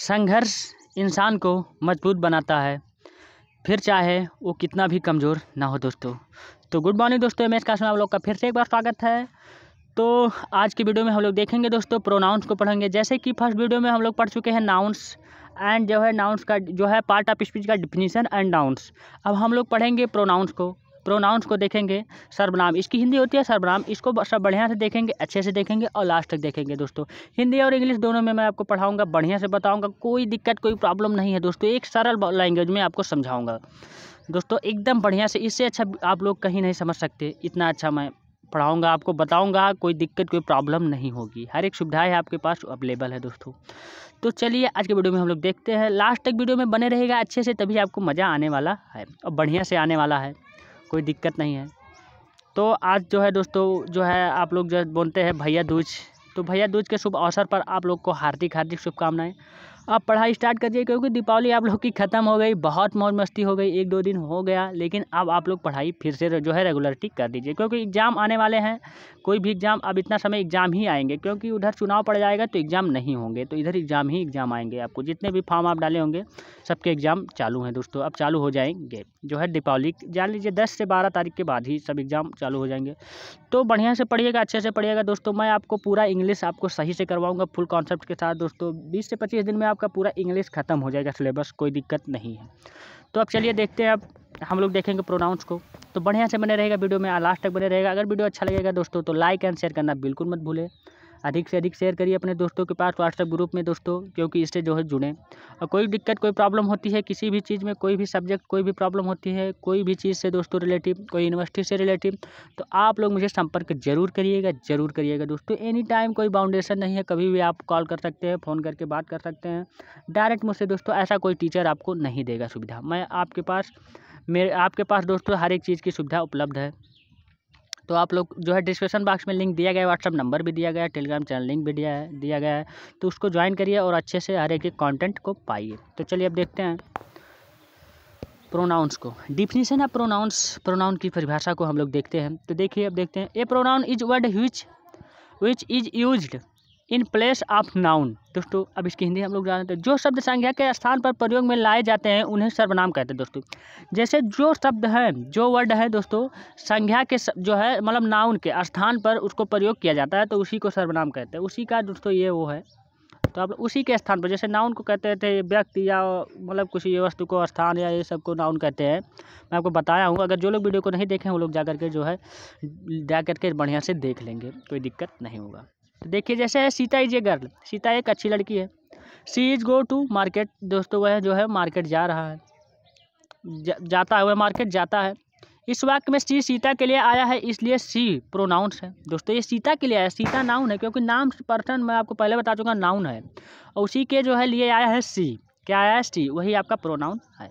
संघर्ष इंसान को मजबूत बनाता है फिर चाहे वो कितना भी कमज़ोर ना हो दोस्तों तो गुड मॉर्निंग दोस्तों एम एस काश में आप लोग का फिर से एक बार स्वागत है तो आज की वीडियो में हम लोग देखेंगे दोस्तों प्रोनाउंस को पढ़ेंगे जैसे कि फर्स्ट वीडियो में हम लोग पढ़ चुके हैं नाउंस एंड जो है नाउंस का जो है पार्ट ऑफ स्पीच का डिफिनीसन एंड नाउंस अब हम लोग पढ़ेंगे प्रोनाउंस को प्रोनाउंस को देखेंगे सर्वनाम इसकी हिंदी होती है सर्वनाम इसको सब बढ़िया से देखेंगे अच्छे से देखेंगे और लास्ट तक देखेंगे दोस्तों हिंदी और इंग्लिश दोनों में मैं आपको पढ़ाऊंगा बढ़िया से बताऊँगा कोई दिक्कत कोई प्रॉब्लम नहीं है दोस्तों एक सरल लैंग्वेज में आपको समझाऊँगा दोस्तों एकदम बढ़िया से इससे अच्छा आप लोग कहीं नहीं समझ सकते इतना अच्छा मैं पढ़ाऊँगा आपको बताऊँगा कोई दिक्कत कोई प्रॉब्लम नहीं होगी हर एक सुविधाएँ आपके पास अवेलेबल है दोस्तों तो चलिए आज के वीडियो में हम लोग देखते हैं लास्ट तक वीडियो में बने रहेगा अच्छे से तभी आपको मज़ा आने वाला है और बढ़िया से आने वाला है कोई दिक्कत नहीं है तो आज जो है दोस्तों जो है आप लोग जो बोलते हैं भैया दूज तो भैया दूज के शुभ अवसर पर आप लोग को हार्दिक हार्दिक शुभकामनाएं आप पढ़ाई स्टार्ट करिए क्योंकि दीपावली आप लोग की ख़त्म हो गई बहुत मौज मस्ती हो गई एक दो दिन हो गया लेकिन अब आप लोग पढ़ाई फिर से जो है रेगुलरिटी कर दीजिए क्योंकि एग्ज़ाम आने वाले हैं कोई भी एग्ज़ाम अब इतना समय एग्ज़ाम ही आएंगे क्योंकि उधर चुनाव पड़ जाएगा तो एग्ज़ाम नहीं होंगे तो इधर एग्ज़ाम ही एग्ज़ाम आएंगे आपको जितने भी फॉर्म आप डाले होंगे सबके एग्ज़ाम चालू हैं दोस्तों अब चालू हो जाएंगे जो है दीपावली जान लीजिए दस से बारह तारीख के बाद ही सब एग्ज़ाम चालू हो जाएंगे तो बढ़िया से पढ़िएगा अच्छे से पढ़िएगा दोस्तों मैं आपको पूरा इंग्लिश आपको सही से करवाऊँगा फुल कॉन्सेप्ट के साथ दोस्तों बीस से पच्चीस दिन में आप आपका पूरा इंग्लिश ख़त्म हो जाएगा सिलेबस कोई दिक्कत नहीं है तो अब चलिए देखते हैं अब हम लोग देखेंगे प्रोनाउंस को तो बढ़िया से बने रहेगा वीडियो में लास्ट तक बने रहेगा अगर वीडियो अच्छा लगेगा दोस्तों तो लाइक एंड शेयर करना बिल्कुल मत भूलें अधिक से अधिक शेयर करिए अपने दोस्तों के पास व्हाट्सएप ग्रुप में दोस्तों क्योंकि इससे जो है जुड़ें और कोई दिक्कत कोई प्रॉब्लम होती है किसी भी चीज़ में कोई भी सब्जेक्ट कोई भी प्रॉब्लम होती है कोई भी चीज़ से दोस्तों रिलेटिव कोई यूनिवर्सिटी से रिलेटिव तो आप लोग मुझे संपर्क जरूर करिएगा जरूर करिएगा दोस्तों एनी टाइम कोई बाउंडेशन नहीं है कभी भी आप कॉल कर सकते हैं फ़ोन करके बात कर सकते हैं डायरेक्ट मुझसे दोस्तों ऐसा कोई टीचर आपको नहीं देगा सुविधा मैं आपके पास मेरे आपके पास दोस्तों हर एक चीज़ की सुविधा उपलब्ध है तो आप लोग जो है डिस्क्रिप्शन बॉक्स में लिंक दिया गया है व्हाट्सअप नंबर भी दिया गया है टेलीग्राम चैनल लिंक भी दिया है दिया गया है तो उसको ज्वाइन करिए और अच्छे से हर एक एक कॉन्टेंट को पाइए तो चलिए अब देखते हैं प्रोनाउंस को डिफिनीशन ऑफ प्रोनाउंस प्रोनाउन की परिभाषा को हम लोग देखते हैं तो देखिए अब देखते हैं a pronoun is word which which is use in place of noun दोस्तों अब इसकी हिंदी हम लोग जानते हैं जो शब्द संज्ञा के स्थान पर प्रयोग में लाए जाते हैं उन्हें सर्वनाम कहते हैं दोस्तों जैसे जो शब्द है जो वर्ड है दोस्तों संज्ञा के जो है मतलब नाउन के स्थान पर उसको प्रयोग किया जाता है तो उसी को सर्वनाम कहते हैं उसी का दोस्तों ये वो है तो आप उसी के स्थान पर जैसे नाउन को कहते थे व्यक्ति या मतलब किसी वस्तु को स्थान या ये सब को नाउन कहते हैं मैं आपको बताया हूँ अगर जो लोग वीडियो को नहीं देखें वो लोग जा करके जो है जा करके बढ़िया से देख लेंगे कोई दिक्कत नहीं होगा देखिए जैसे है Sita is a girl Sita एक अच्छी लड़की है she is go to market दोस्तों वह जो है मार्केट जा रहा है जा, जाता हुआ मार्केट जाता है इस वाक्य में सी सीता के लिए आया है इसलिए सी प्रोनाउंस है दोस्तों ये सीता के लिए आया सीता नाउन है क्योंकि नाम पर्सन मैं आपको पहले बता चुका नाउन है और उसी के जो है लिए आया है सी क्या आया है सी वही आपका प्रोनाउन है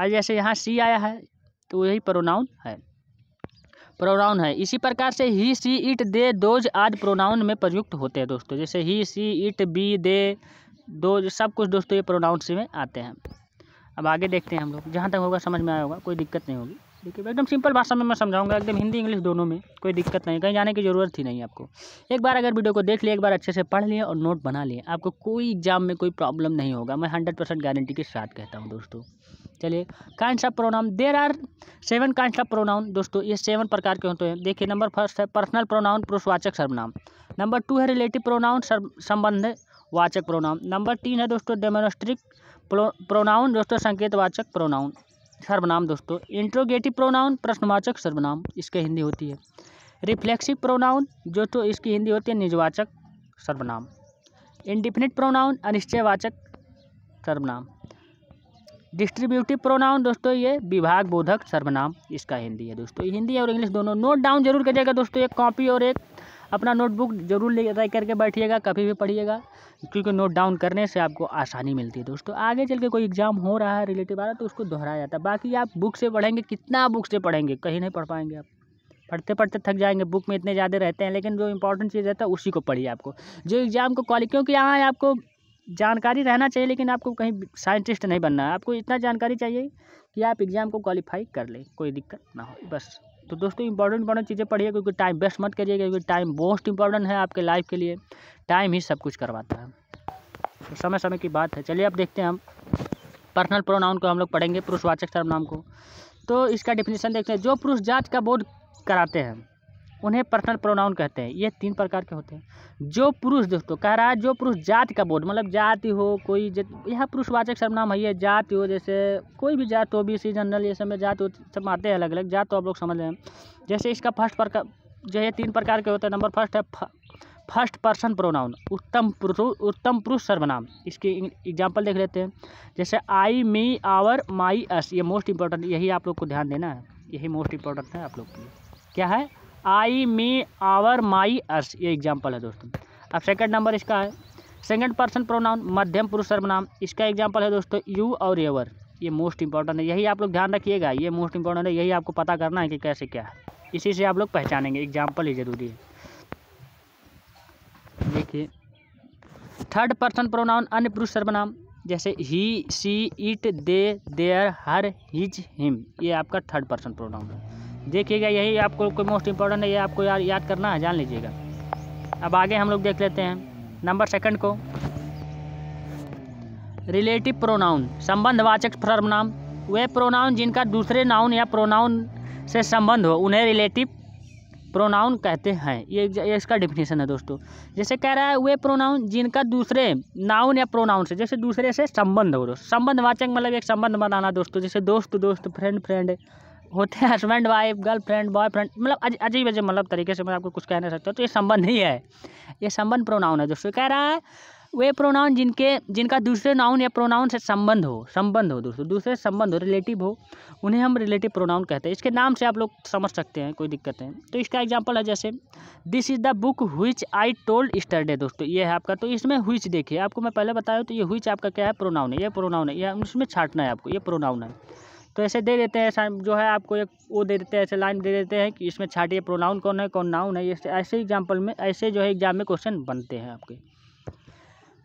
आज जैसे यहाँ सी आया है तो वही प्रोनाउन है प्रोनाउन है इसी प्रकार से ही सी इट दे दोज आदि प्रोनाउन में प्रयुक्त होते हैं दोस्तों जैसे ही she it be they those सब कुछ दोस्तों ये प्रोनाउंस में आते हैं अब आगे देखते हैं हम लोग जहाँ तक होगा समझ में आया होगा कोई दिक्कत नहीं होगी देखिए एकदम सिंपल भाषा में मैं समझाऊंगा एकदम हिंदी इंग्लिश दोनों में कोई दिक्कत नहीं कहीं जाने की ज़रूरत ही नहीं आपको एक बार अगर वीडियो को देख लिया एक बार अच्छे से पढ़ लिया और नोट बना लिया आपको कोई एग्जाम में कोई प्रॉब्लम नहीं होगा मैं हंड्रेड परसेंट गारंटी के साथ कहता हूँ दोस्तों चलिए kind of pronoun there are seven kind of pronoun दोस्तों ये सेवन प्रकार के होते हैं देखिए नंबर फर्स्ट है पर्सनल प्रोनाउन पुरुषवाचक सर्वनाम नंबर टू है रिलेटिव प्रोनाउन संबंध वाचक प्रोनाउन नंबर तीन है दोस्तों डेमोनोस्ट्रिक प्रोनाउन दोस्तों संकेतवाचक प्रोनाउन सर्वनाम दोस्तों इंट्रोगेटिव प्रोनाउन प्रश्नवाचक सर्वनाम इसके हिंदी होती है रिफ्लेक्सिव प्रोनाउन जो तो इसकी हिंदी होती है निजवाचक सर्वनाम इंडिफिनिट प्रोनाउन अनिश्चयवाचक सर्वनाम डिस्ट्रीब्यूटिव प्रोनाउन दोस्तों ये विभाग बोधक सर्वनाम इसका हिंदी है दोस्तों हिंदी और इंग्लिश दोनों नोट डाउन जरूर करिएगा दोस्तों एक कॉपी और एक अपना नोटबुक जरूर ले तय करके बैठिएगा कभी भी पढ़िएगा क्योंकि नोट डाउन करने से आपको आसानी मिलती है दोस्तों आगे चल के कोई एग्जाम हो रहा है रिलेटिव आ रहा है तो उसको दोहराया जाता है बाकी आप बुक से पढ़ेंगे कितना बुक से पढ़ेंगे कहीं नहीं पढ़ पाएंगे आप पढ़ते पढ़ते थक जाएंगे बुक में इतने ज़्यादा रहते हैं लेकिन जो इंपॉर्टेंट चीज़ रहता है उसी को पढ़िए आपको जो एग्ज़ाम को क्वालिटी क्योंकि यहाँ आपको जानकारी रहना चाहिए लेकिन आपको कहीं साइंटिस्ट नहीं बनना है आपको इतना जानकारी चाहिए कि आप एग्ज़ाम को क्वालिफाई कर लें कोई दिक्कत ना हो बस तो दोस्तों इंपॉर्टेंट इंपॉर्टेंट चीज़ें पढ़िए क्योंकि टाइम वेस्ट मत करिए क्योंकि टाइम मोस्ट इंपॉर्टेंट है आपके लाइफ के लिए टाइम ही सब कुछ करवाता है तो समय समय की बात है चलिए अब देखते हैं हम पर्सनल प्रोनाउन को हम लोग पढ़ेंगे पुरुषवाचक सर्वनाम को तो इसका डिफिनेशन देखते हैं जो पुरुष जात का बोध कराते हैं उन्हें पर्सनल प्रोनाउन कहते हैं ये तीन प्रकार के होते हैं जो पुरुष दोस्तों कह रहा है जो पुरुष जाति का बोध मतलब जाति हो कोई यह पुरुषवाचक सर्वनाम है ये जाति हो जैसे कोई भी जात हो बी सी जनरल ये सब में जात हो सब आते हैं अलग अलग जात तो आप लोग समझ रहे हैं जैसे इसका फर्स्ट प्रकार जो है तीन प्रकार के होते हैं नंबर फर्स्ट है फर्स्ट पर्सन प्रोनाउन उत्तम पुरुष उत्तम पुरुष सर्वनाम इसकी एग्जाम्पल देख लेते हैं जैसे आई मी आवर माई अस ये मोस्ट इंपॉर्टेंट यही आप लोग को ध्यान देना है यही मोस्ट इंपॉर्टेंट है आप लोग के लिए क्या है I me our my ours ये एग्जाम्पल है दोस्तों अब सेकंड नंबर इसका है सेकंड पर्सन प्रोनाउन मध्यम पुरुष सर्वनाम इसका एग्जाम्पल है दोस्तों यू और येवर ये मोस्ट इंपॉर्टेंट है यही आप लोग ध्यान रखिएगा ये मोस्ट इंपॉर्टेंट है यही आपको पता करना है कि कैसे क्या है इसी से आप लोग पहचानेंगे एग्जाम्पल ही ज़रूरी है देखिए थर्ड पर्सन प्रोनाउन अन्य पुरुष सर्वनाम जैसे ही she it they her his him ये आपका थर्ड पर्सन प्रोनाउन है देखिएगा यही आपको कोई मोस्ट इम्पोर्टेंट है ये आपको यार याद करना है जान लीजिएगा अब आगे हम लोग देख लेते हैं नंबर सेकंड को रिलेटिव प्रोनाउन संबंधवाचक सर्वनाम वे प्रोनाउन जिनका दूसरे नाउन या प्रोनाउन से संबंध हो उन्हें रिलेटिव प्रोनाउन कहते हैं ये, इसका डिफिनेशन है दोस्तों जैसे कह रहा है वे प्रोनाउन जिनका दूसरे नाउन या प्रोनाउन से जैसे दूसरे से संबंध हो दोस्तों संबंधवाचक मतलब एक संबंध बनाना दोस्तों जैसे दोस्त दोस्त फ्रेंड फ्रेंड होते हैं हस्बैंड वाइफ गर्लफ्रेंड बॉयफ्रेंड मतलब अजीब अजीब मतलब तरीके से मैं आपको कुछ कह नहीं सकता तो ये संबंध नहीं है ये संबंध प्रोनाउन है दोस्तों कह रहा है वे प्रोनाउन जिनके जिनका दूसरे नाउन या प्रोनाउन से संबंध हो संबंध हो दोस्तों दूसरे संबंध हो रिलेटिव हो उन्हें हम रिलेटिव प्रोनाउन कहते हैं इसके नाम से आप लोग समझ सकते हैं कोई दिक्कत नहीं तो इसका एग्जाम्पल है जैसे this is the book which I told yesterday दोस्तों ये है आपका तो इसमें हुइच देखिए आपको मैं पहले बताया तो ये हुइच आपका क्या है प्रोनाउन है ये प्रोनाउन है यह उसमें छाटना है आपको ये प्रोनाउन है तो ऐसे दे देते हैं ऐसा जो है आपको एक वो दे देते हैं ऐसे लाइन दे देते हैं कि इसमें छाटिए प्रोनाउन कौन है कौन नाउन है ऐसे एग्जाम्पल में ऐसे जो है एग्जाम में क्वेश्चन बनते हैं आपके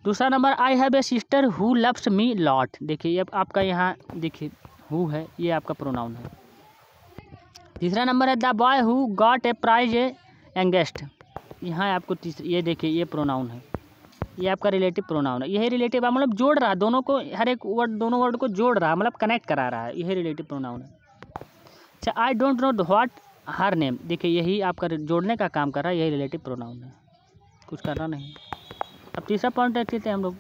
दूसरा number I have a sister who loves me lot देखिए अब आपका यहाँ देखिए हु है ये आपका प्रोनाउन है तीसरा नंबर है the boy who got a prize a against यहाँ आपको ये देखिए ये प्रोनाउन है ये आपका रिलेटिव प्रोनाउन है यही रिलेटिव आप मतलब जोड़ रहा है दोनों को हर एक वर्ड दोनों वर्ड को जोड़ रहा है मतलब कनेक्ट करा रहा है यही रिलेटिव प्रोनाउन है अच्छा I don't know what her name देखिए यही आपका जोड़ने का काम कर रहा है यही रिलेटिव प्रोनाउन है कुछ कर रहा नहीं अब तीसरा पॉइंट रख लेते हैं हम लोग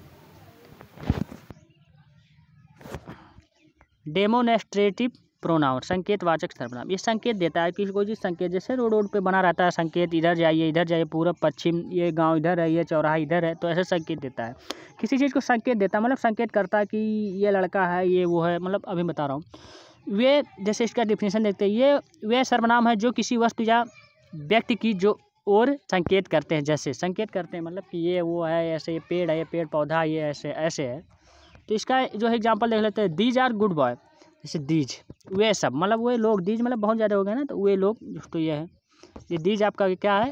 डेमोनेस्ट्रेटिव प्रोनाउन संकेतवाचक सर्वनाम ये संकेत देता है किसी को जी संकेत जैसे रोड रोड पे बना रहता है संकेत इधर जाइए इधर जाइए पूरब पश्चिम ये गांव इधर है ये चौराहा इधर है तो ऐसे संकेत देता है किसी चीज़ को संकेत देता है मतलब संकेत करता है कि ये लड़का है ये वो है मतलब अभी बता रहा हूँ वे जैसे इसका डिफिनेशन देखते हैं ये वे सर्वनाम है जो किसी वस्तु या व्यक्ति की जो और संकेत करते हैं जैसे संकेत करते हैं मतलब कि ये वो है ऐसे ये पेड़ है ये पेड़ पौधा ये ऐसे ऐसे है तो इसका जो है एग्जाम्पल देख लेते हैं दीज आर गुड बॉय जैसे दीज वे सब मतलब वे लोग दीज मतलब बहुत ज़्यादा हो गए ना तो वे लोग दोस्तों ये है ये दीज आपका क्या है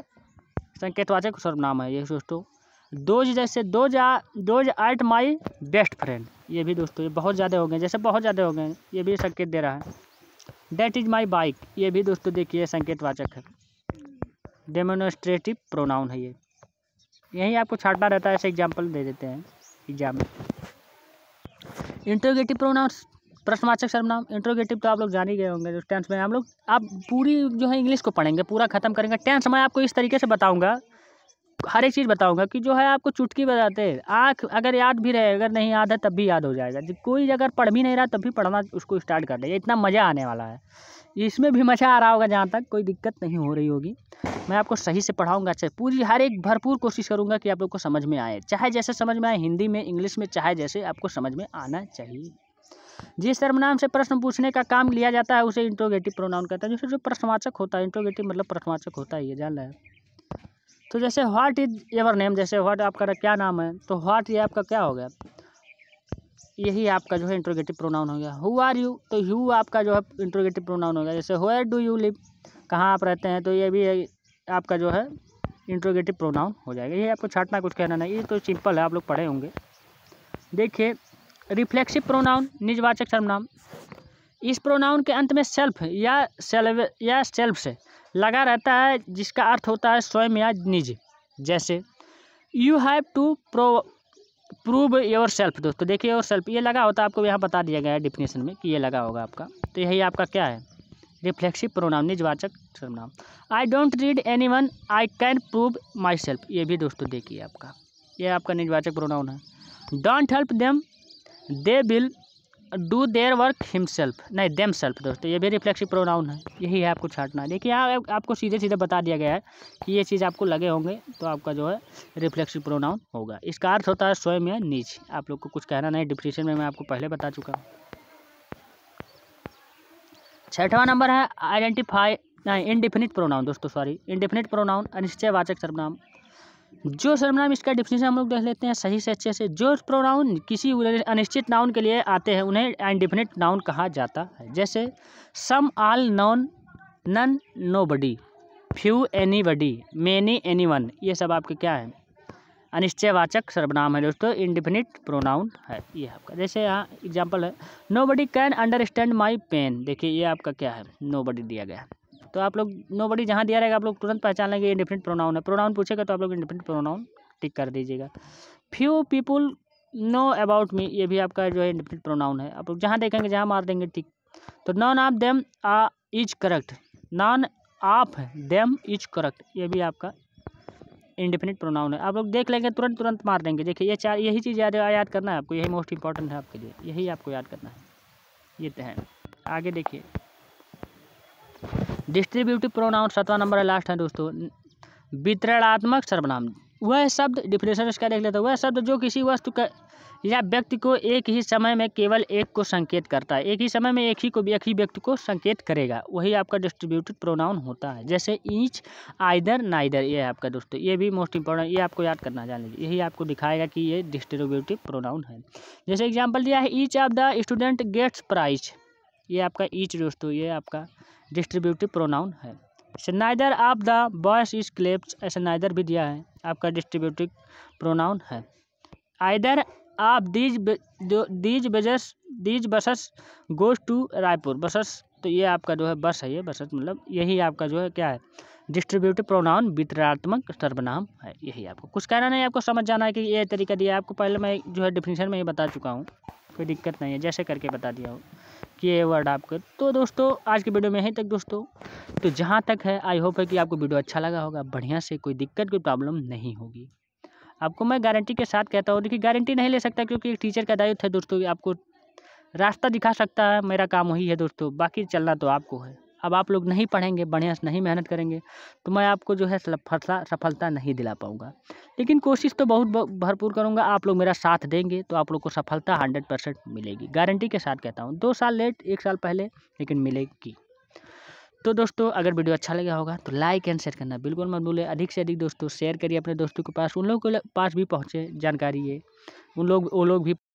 संकेतवाचक सर्वनाम है ये दोस्तों दोज जैसे those uh those are my best friend ये भी दोस्तों ये बहुत ज़्यादा हो गए जैसे बहुत ज़्यादा हो गए ये भी संकेत दे रहा है डेट इज़ माई बाइक ये भी दोस्तों देखिए संकेतवाचक है डेमोनस्ट्रेटिव प्रोनाउन है ये यही आपको छाटना रहता है ऐसे एग्जाम्पल दे देते हैं एग्जाम में इंटरोगेटिव प्रोनाउंस प्रश्नवाचक सर्वनाम इंट्रोगेटिव तो आप लोग जान ही गए होंगे जो टेंस में हम लोग आप पूरी जो है इंग्लिश को पढ़ेंगे पूरा खत्म करेंगे टेंस मैं आपको इस तरीके से बताऊंगा हर एक चीज़ बताऊंगा कि जो है आपको चुटकी बजाते आँख अगर याद भी रहे अगर नहीं याद है तब भी याद हो जाएगा कोई अगर पढ़ भी नहीं रहा तब भी पढ़ना उसको स्टार्ट कर देगा इतना मज़ा आने वाला है इसमें भी मज़ा आ रहा होगा जहाँ तक कोई दिक्कत नहीं हो रही होगी मैं आपको सही से पढ़ाऊंगा अच्छे पूरी हर एक भरपूर कोशिश करूँगा कि आप लोग को समझ में आए चाहे जैसे समझ में आए हिंदी में इंग्लिश में चाहे जैसे आपको समझ में आना चाहिए जिस सर्वनाम से प्रश्न पूछने का काम लिया जाता है उसे इंट्रोगेटिव प्रोनाउन कहते हैं जैसे जो प्रश्नवाचक होता है इंट्रोगेटिव मतलब प्रश्नवाचक होता है ये जान लें तो जैसे व्हाट इज एवर नेम जैसे व्हाट आपका क्या नाम है तो व्हाट ये आपका क्या हो गया यही आपका जो है इंट्रोगेटिव प्रोनाउन हो गया हु आर यू तो यू आपका जो है इंट्रोगेटिव प्रोनाउन हो गया जैसे हुएर डू यू लिव कहाँ आप रहते हैं तो ये भी आपका जो है इंट्रोगेटिव प्रोनाउन हो जाएगा ये आपको छाटना कुछ कहना नहीं ये तो सिंपल है आप लोग पढ़े होंगे देखिए रिफ्लेक्सिव प्रोनाउन निजवाचक सर्वनाम इस प्रोनाउन के अंत में सेल्फ या सेल्व या सेल्फ से लगा रहता है जिसका अर्थ होता है स्वयं या निज जैसे you have to pro prove yourself दोस्तों देखिए योर सेल्फ ये लगा होता है आपको यहाँ बता दिया गया है डिफिनेशन में कि ये लगा होगा आपका तो यही आपका क्या है रिफ्लेक्सिव प्रोनाम निजवाचक सर्वनाम I don't read any one I can prove myself ये भी दोस्तों देखिए आपका ये आपका निजवाचक प्रोनाउन है don't help them they will do their work himself नहीं देम सेल्फ दोस्तों ये भी रिफ्लेक्सिव प्रोनाउन है यही है आपको छाटना देखिए यहाँ आपको सीधे सीधे बता दिया गया है कि ये चीज़ आपको लगे होंगे तो आपका जो है रिफ्लेक्सिव प्रोनाउन होगा इसका अर्थ होता है स्वयं या नीच आप लोग को कुछ कहना नहीं डिप्रेशन में मैं आपको पहले बता चुका हूँ छठवा नंबर है आइडेंटिफाई नहीं इनडिफिनिट प्रोनाउन दोस्तों सॉरी इनडिफिनिट प्रोनाउन अनिश्चयवाचक सर्वनाम जो सर्वनाम इसका डिफिनेशन हम लोग देख लेते हैं सही से अच्छे से जो प्रोनाउन किसी अनिश्चित नाउन के लिए आते हैं उन्हें अनडिफिनिट नाउन कहा जाता है जैसे some all none none nobody few anybody many anyone ये सब आपके क्या है अनिश्चयवाचक सर्वनाम है दोस्तों इंडिफिनिट प्रोनाउन है ये आपका जैसे यहाँ एग्जाम्पल है nobody can understand my pain देखिए ये आपका क्या है नो बडी दिया गया है तो आप लोग नो बडी जहाँ दिया रहेगा आप लोग तुरंत पहचान लेंगे ये डिफरेंट प्रोनाउन है प्रोनाउन पूछेगा तो आप लोग डिफरेंट प्रोनाउन टिक कर दीजिएगा few people know about me ये भी आपका जो है इंडिफिनिट प्रोनाउन है आप लोग जहाँ देखेंगे जहाँ मार देंगे टिक तो none of them uh is correct none of them is correct ये भी आपका इंडिफिनिट प्रोनाउन है आप लोग देख लेंगे तुरंत तुरंत मार देंगे देखिए ये चार यही चीज़ याद याद करना है आपको यही मोस्ट इंपॉर्टेंट है आपके लिए यही आपको याद करना है ये तो है आगे देखिए डिस्ट्रीब्यूटिव प्रोनाउन सतवा नंबर है लास्ट है दोस्तों वितरणात्मक सर्वनाम वह शब्द डिफिनेशन इसका देख लेते हैं वह शब्द जो किसी वस्तु का या व्यक्ति को एक ही समय में केवल एक को संकेत करता है एक ही समय में एक ही को एक ही व्यक्ति को संकेत करेगा वही आपका डिस्ट्रीब्यूटेड प्रोनाउन होता है जैसे ईच आइदर नाइदर ये है आपका दोस्तों ये भी मोस्ट इंपॉर्टेंट ये आपको याद करना जान लीजिए यही आपको दिखाएगा कि ये डिस्ट्रीब्यूटिव प्रोनाउन है जैसे एग्जाम्पल दिया है each of the student gets prize ये आपका ईच दोस्तों ये आपका डिस्ट्रीब्यूटिव प्रोनाउन है neither of the boys is clever neither भी दिया है आपका डिस्ट्रीब्यूटिव प्रोनाउन है आइदर आप these these buses these buses goes to Raipur buses तो ये आपका जो है बस है ये बसस मतलब यही आपका जो है क्या है डिस्ट्रीब्यूटिव प्रोनाउन वितरणात्मक सर्वनाम है यही आपको कुछ कहना नहीं आपको समझ जाना है कि ये तरीका दिया आपको पहले मैं जो है डिफिनेशन में ये बता चुका हूँ कोई दिक्कत नहीं है जैसे करके बता दिया हूँ कि ये वर्ड आपके तो दोस्तों आज की वीडियो में यहीं तक दोस्तों तो जहाँ तक है आई होप है कि आपको वीडियो अच्छा लगा होगा बढ़िया से कोई दिक्कत कोई प्रॉब्लम नहीं होगी आपको मैं गारंटी के साथ कहता हूँ देखिए गारंटी नहीं ले सकता क्योंकि एक टीचर का दायित्व है दोस्तों आपको रास्ता दिखा सकता है मेरा काम वही है दोस्तों बाकी चलना तो आपको है अब आप लोग नहीं पढ़ेंगे बढ़िया से नहीं मेहनत करेंगे तो मैं आपको जो है सफलता सफलता नहीं दिला पाऊँगा लेकिन कोशिश तो बहुत भरपूर करूँगा आप लोग मेरा साथ देंगे तो आप लोग को सफलता हंड्रेड परसेंट मिलेगी गारंटी के साथ कहता हूँ दो साल लेट एक साल पहले लेकिन मिलेगी तो दोस्तों अगर वीडियो अच्छा लगा होगा तो लाइक एंड शेयर करना बिल्कुल मत भूलें अधिक से अधिक दोस्तों शेयर करिए अपने दोस्तों के पास उन लोगों के पास भी पहुँचे जानकारी ये उन लोग वो लोग भी